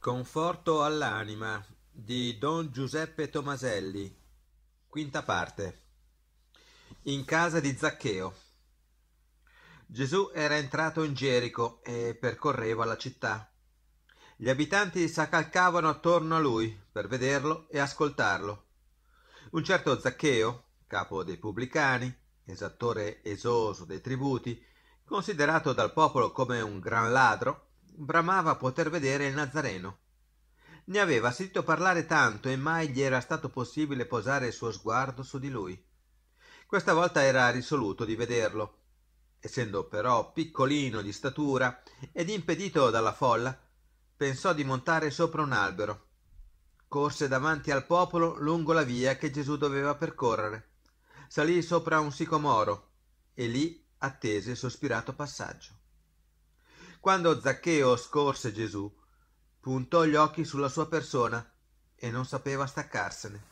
Conforto all'anima di Don Giuseppe Tomaselli, quinta parte. In casa di Zaccheo. Gesù era entrato in Gerico e percorreva la città. Gli abitanti s'accalcavano attorno a lui per vederlo e ascoltarlo. Un certo Zaccheo, capo dei pubblicani, esattore esoso dei tributi, considerato dal popolo come un gran ladro, bramava poter vedere il Nazareno. Ne aveva sentito parlare tanto e mai gli era stato possibile posare il suo sguardo su di lui. Questa volta era risoluto di vederlo. Essendo però piccolino di statura ed impedito dalla folla, pensò di montare sopra un albero. Corse davanti al popolo lungo la via che Gesù doveva percorrere. Salì sopra un sicomoro e lì attese il sospirato passaggio. Quando Zaccheo scorse Gesù, puntò gli occhi sulla sua persona e non sapeva staccarsene.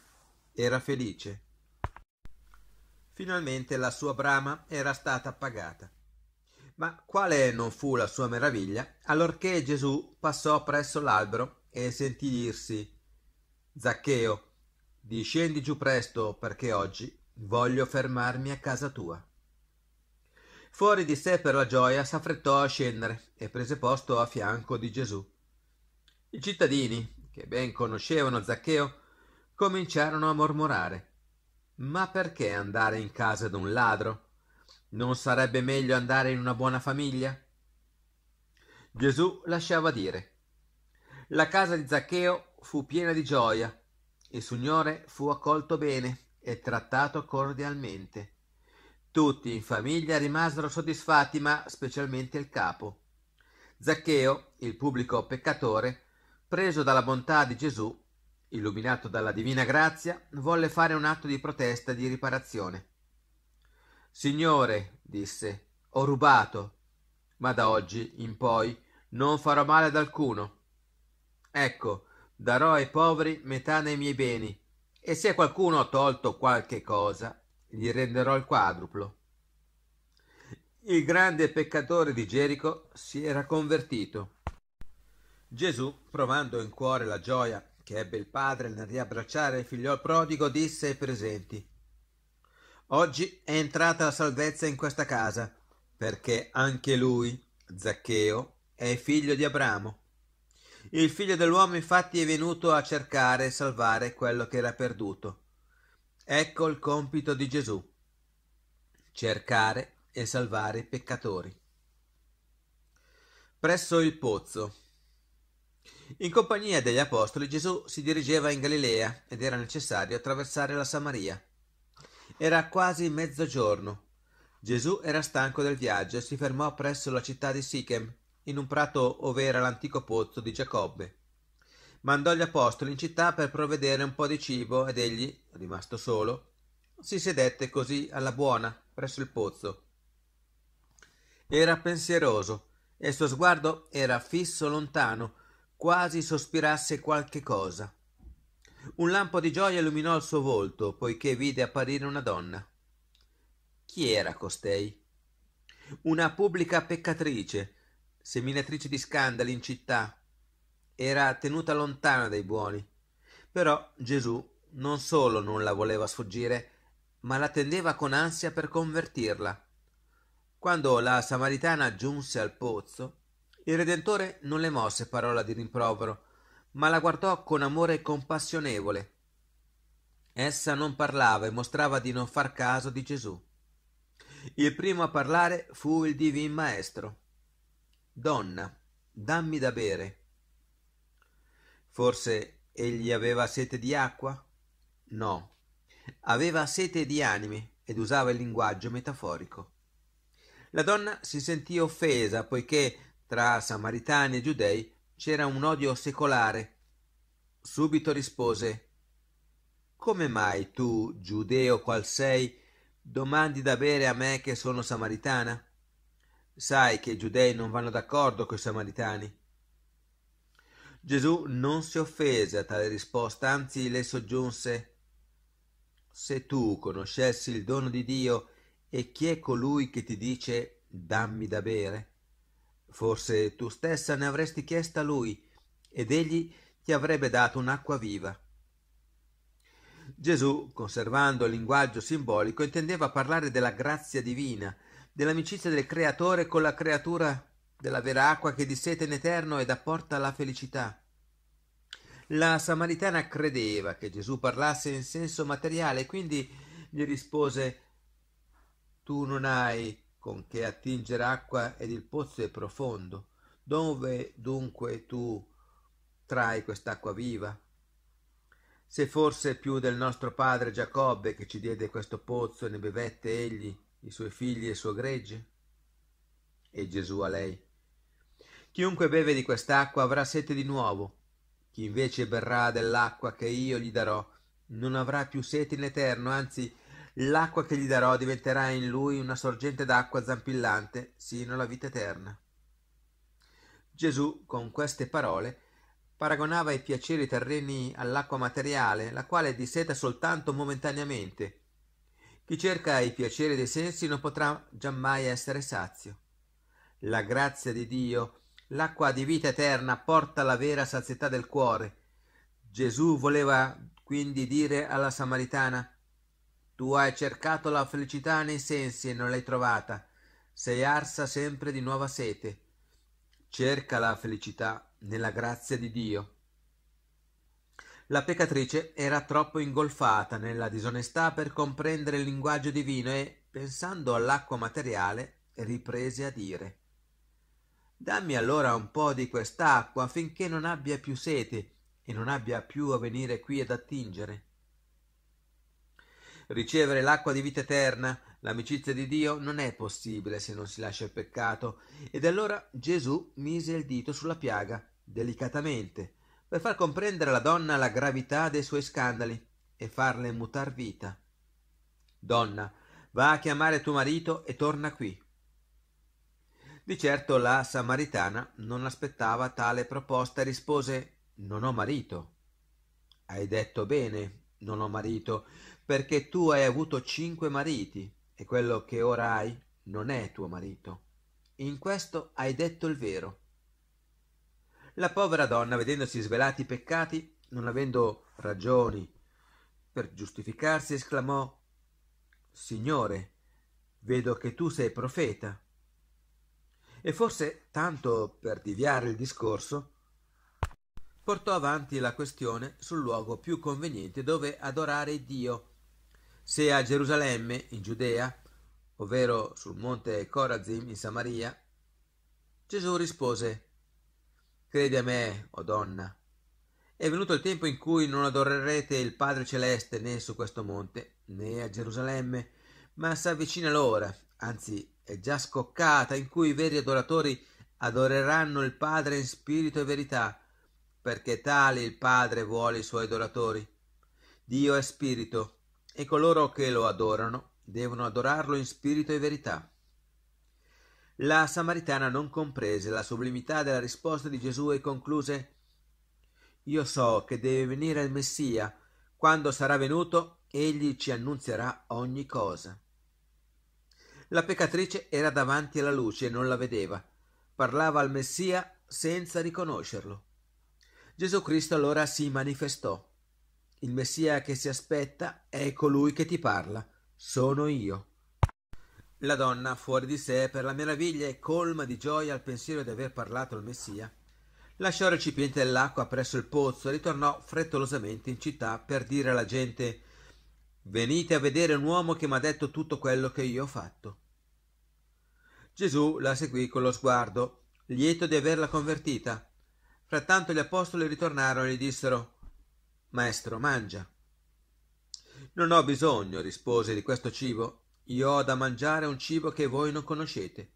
Era felice. Finalmente la sua brama era stata appagata. Ma quale non fu la sua meraviglia allorché Gesù passò presso l'albero e sentì dirsi Zaccheo, discendi giù presto perché oggi voglio fermarmi a casa tua. Fuori di sé per la gioia, s'affrettò a scendere e prese posto a fianco di Gesù. I cittadini, che ben conoscevano Zaccheo, cominciarono a mormorare. Ma perché andare in casa d'un ladro? Non sarebbe meglio andare in una buona famiglia? Gesù lasciava dire. La casa di Zaccheo fu piena di gioia. Il Signore fu accolto bene e trattato cordialmente. Tutti in famiglia rimasero soddisfatti, ma specialmente il capo. Zaccheo, il pubblico peccatore, preso dalla bontà di Gesù, illuminato dalla divina grazia, volle fare un atto di protesta e di riparazione. Signore, disse, ho rubato, ma da oggi in poi non farò male ad alcuno. Ecco, darò ai poveri metà dei miei beni, e se qualcuno ha tolto qualche cosa, gli renderò il quadruplo. Il grande peccatore di Gerico si era convertito. Gesù, provando in cuore la gioia che ebbe il padre nel riabbracciare il figliol prodigo, disse ai presenti Oggi è entrata la salvezza in questa casa, perché anche lui, Zaccheo, è figlio di Abramo. Il figlio dell'uomo infatti è venuto a cercare e salvare quello che era perduto. Ecco il compito di Gesù, cercare e salvare i peccatori. Presso il pozzo. In compagnia degli apostoli Gesù si dirigeva in Galilea ed era necessario attraversare la Samaria. Era quasi mezzogiorno. Gesù era stanco del viaggio e si fermò presso la città di Sichem, in un prato ove era l'antico pozzo di Giacobbe mandò gli apostoli in città per provvedere un po' di cibo ed egli, rimasto solo, si sedette così alla buona presso il pozzo. Era pensieroso e il suo sguardo era fisso lontano, quasi sospirasse qualche cosa. Un lampo di gioia illuminò il suo volto, poiché vide apparire una donna. Chi era costei? Una pubblica peccatrice, seminatrice di scandali in città, era tenuta lontana dai buoni. Però Gesù non solo non la voleva sfuggire, ma la tendeva con ansia per convertirla. Quando la samaritana giunse al pozzo, il Redentore non le mosse parola di rimprovero, ma la guardò con amore compassionevole. Essa non parlava e mostrava di non far caso di Gesù. Il primo a parlare fu il divin maestro. Donna, dammi da bere. Forse egli aveva sete di acqua? No. Aveva sete di anime ed usava il linguaggio metaforico. La donna si sentì offesa poiché tra samaritani e giudei c'era un odio secolare. Subito rispose Come mai tu, giudeo qual sei, domandi da bere a me che sono samaritana? Sai che i giudei non vanno d'accordo coi samaritani. Gesù non si offese a tale risposta, anzi le soggiunse Se tu conoscessi il dono di Dio e chi è colui che ti dice dammi da bere, forse tu stessa ne avresti chiesta a lui ed egli ti avrebbe dato un'acqua viva. Gesù, conservando il linguaggio simbolico, intendeva parlare della grazia divina, dell'amicizia del creatore con la creatura della vera acqua che disseta in eterno ed apporta la felicità. La Samaritana credeva che Gesù parlasse in senso materiale, quindi gli rispose Tu non hai con che attingere acqua ed il pozzo è profondo. Dove dunque tu trai quest'acqua viva? Se forse più del nostro padre Giacobbe che ci diede questo pozzo e ne bevette egli, i suoi figli e il suo gregge? E Gesù a lei Chiunque beve di quest'acqua avrà sete di nuovo. Chi invece berrà dell'acqua che io gli darò non avrà più sete in eterno, anzi l'acqua che gli darò diventerà in lui una sorgente d'acqua zampillante sino alla vita eterna. Gesù, con queste parole, paragonava i piaceri terreni all'acqua materiale, la quale disseta soltanto momentaneamente. Chi cerca i piaceri dei sensi non potrà giammai essere sazio. La grazia di Dio L'acqua di vita eterna porta la vera sazietà del cuore. Gesù voleva quindi dire alla Samaritana, tu hai cercato la felicità nei sensi e non l'hai trovata, sei arsa sempre di nuova sete. Cerca la felicità nella grazia di Dio. La peccatrice era troppo ingolfata nella disonestà per comprendere il linguaggio divino e, pensando all'acqua materiale, riprese a dire Dammi allora un po' di quest'acqua finché non abbia più sete e non abbia più a venire qui ad attingere. Ricevere l'acqua di vita eterna, l'amicizia di Dio, non è possibile se non si lascia il peccato. Ed allora Gesù mise il dito sulla piaga, delicatamente, per far comprendere alla donna la gravità dei suoi scandali e farle mutar vita. Donna, va a chiamare tuo marito e torna qui. Di certo la samaritana non aspettava tale proposta e rispose Non ho marito. Hai detto bene, non ho marito, perché tu hai avuto cinque mariti e quello che ora hai non è tuo marito. In questo hai detto il vero. La povera donna, vedendosi svelati i peccati, non avendo ragioni per giustificarsi, esclamò Signore, vedo che tu sei profeta e forse, tanto per deviare il discorso, portò avanti la questione sul luogo più conveniente dove adorare Dio, se a Gerusalemme, in Giudea, ovvero sul monte Corazim in Samaria, Gesù rispose, Credi a me, o donna, è venuto il tempo in cui non adorerete il Padre Celeste né su questo monte né a Gerusalemme, ma s'avvicina l'ora, anzi è già scoccata, in cui i veri adoratori adoreranno il Padre in spirito e verità, perché tale il Padre vuole i suoi adoratori. Dio è spirito e coloro che lo adorano devono adorarlo in spirito e verità. La Samaritana non comprese la sublimità della risposta di Gesù e concluse Io so che deve venire il Messia. Quando sarà venuto, egli ci annunzierà ogni cosa. La peccatrice era davanti alla luce e non la vedeva. Parlava al Messia senza riconoscerlo. Gesù Cristo allora si manifestò. Il Messia che si aspetta è colui che ti parla. Sono io. La donna, fuori di sé per la meraviglia e colma di gioia al pensiero di aver parlato al Messia, lasciò il recipiente dell'acqua presso il pozzo e ritornò frettolosamente in città per dire alla gente Venite a vedere un uomo che mi ha detto tutto quello che io ho fatto. Gesù la seguì con lo sguardo, lieto di averla convertita. Frattanto gli apostoli ritornarono e gli dissero Maestro, mangia. Non ho bisogno, rispose, di questo cibo. Io ho da mangiare un cibo che voi non conoscete.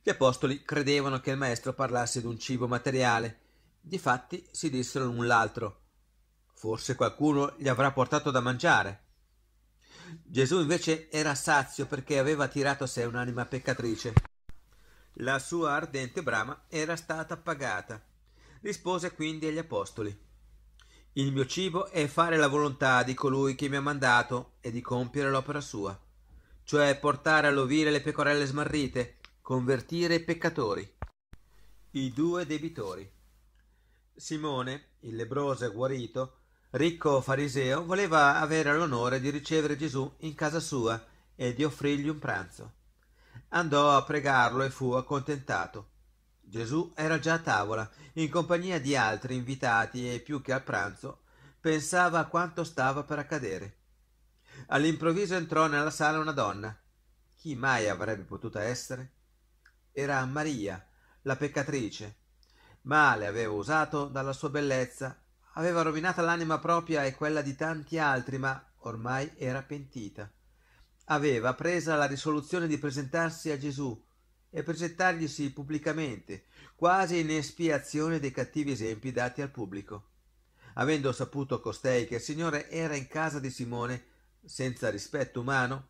Gli apostoli credevano che il maestro parlasse di un cibo materiale. Difatti si dissero l'un l'altro Forse qualcuno gli avrà portato da mangiare. Gesù invece era sazio perché aveva tirato a sé un'anima peccatrice. La sua ardente brama era stata pagata. Rispose quindi agli apostoli: Il mio cibo è fare la volontà di colui che mi ha mandato e di compiere l'opera sua, cioè portare all'ovile le pecorelle smarrite, convertire i peccatori. I due debitori. Simone, il lebroso e guarito, ricco fariseo, voleva avere l'onore di ricevere Gesù in casa sua e di offrirgli un pranzo. Andò a pregarlo e fu accontentato. Gesù era già a tavola, in compagnia di altri invitati e più che al pranzo, pensava a quanto stava per accadere. All'improvviso entrò nella sala una donna. Chi mai avrebbe potuta essere? Era Maria, la peccatrice. Male aveva usato dalla sua bellezza aveva rovinata l'anima propria e quella di tanti altri, ma ormai era pentita. Aveva presa la risoluzione di presentarsi a Gesù e presentarglisi pubblicamente, quasi in espiazione dei cattivi esempi dati al pubblico. Avendo saputo costei che il Signore era in casa di Simone, senza rispetto umano,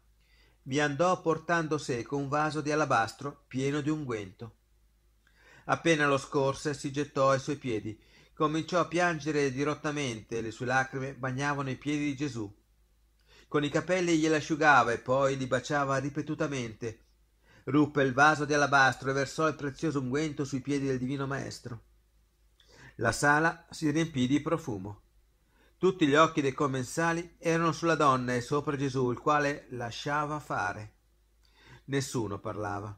vi andò portando seco un vaso di alabastro pieno di unguento. Appena lo scorse si gettò ai suoi piedi cominciò a piangere dirottamente, e le sue lacrime bagnavano i piedi di Gesù. Con i capelli asciugava e poi li baciava ripetutamente. Ruppe il vaso di alabastro e versò il prezioso unguento sui piedi del divino maestro. La sala si riempì di profumo. Tutti gli occhi dei commensali erano sulla donna e sopra Gesù, il quale lasciava fare. Nessuno parlava,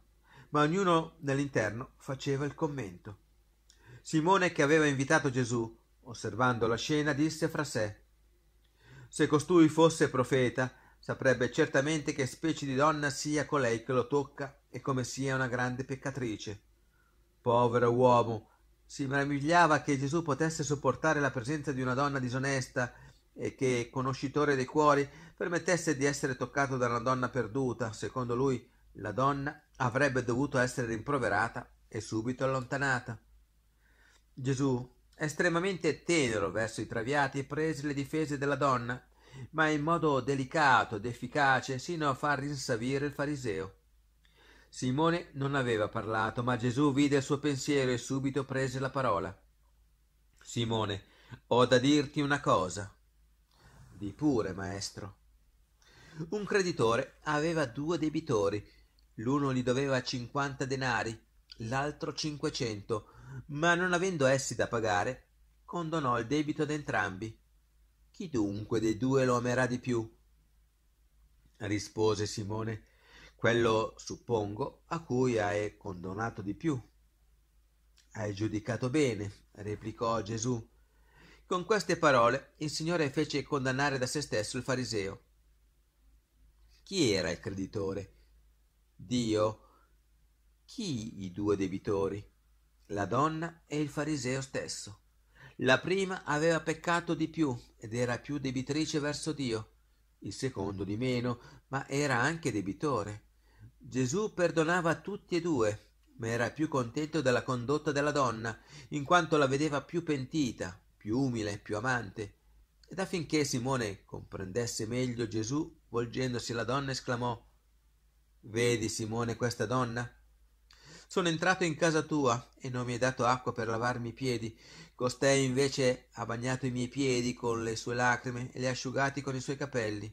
ma ognuno nell'interno faceva il commento. Simone, che aveva invitato Gesù, osservando la scena, disse fra sé Se costui fosse profeta, saprebbe certamente che specie di donna sia colei che lo tocca e come sia una grande peccatrice. Povero uomo, si meravigliava che Gesù potesse sopportare la presenza di una donna disonesta e che, conoscitore dei cuori, permettesse di essere toccato da una donna perduta. Secondo lui, la donna avrebbe dovuto essere rimproverata e subito allontanata. Gesù è estremamente tenero verso i traviati e prese le difese della donna, ma in modo delicato ed efficace sino a far rinsavire il fariseo. Simone non aveva parlato, ma Gesù vide il suo pensiero e subito prese la parola. Simone, ho da dirti una cosa. Di pure, maestro. Un creditore aveva due debitori. L'uno gli doveva cinquanta denari, l'altro cinquecento ma non avendo essi da pagare, condonò il debito ad entrambi. Chi dunque dei due lo amerà di più? rispose Simone, quello, suppongo, a cui hai condonato di più. Hai giudicato bene, replicò Gesù. Con queste parole il Signore fece condannare da se stesso il fariseo. Chi era il creditore? Dio. Chi i due debitori? la donna e il fariseo stesso. La prima aveva peccato di più ed era più debitrice verso Dio, il secondo di meno, ma era anche debitore. Gesù perdonava a tutti e due, ma era più contento della condotta della donna, in quanto la vedeva più pentita, più umile, più amante. Ed affinché Simone comprendesse meglio Gesù, volgendosi alla donna esclamò Vedi, Simone, questa donna? Sono entrato in casa tua e non mi hai dato acqua per lavarmi i piedi. Costei invece ha bagnato i miei piedi con le sue lacrime e li ha asciugati con i suoi capelli.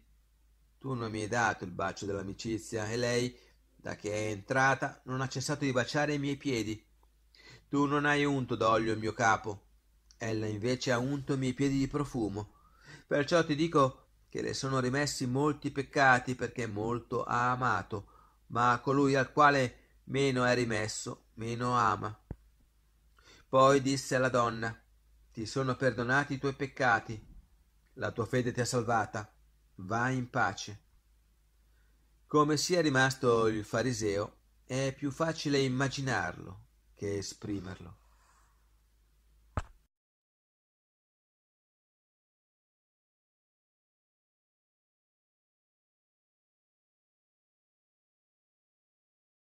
Tu non mi hai dato il bacio dell'amicizia e lei, da che è entrata, non ha cessato di baciare i miei piedi. Tu non hai unto d'olio il mio capo. Ella invece ha unto i miei piedi di profumo. Perciò ti dico che le sono rimessi molti peccati perché molto ha amato, ma colui al quale meno è rimesso, meno ama. Poi disse alla donna, ti sono perdonati i tuoi peccati, la tua fede ti ha salvata, vai in pace. Come sia rimasto il fariseo, è più facile immaginarlo che esprimerlo.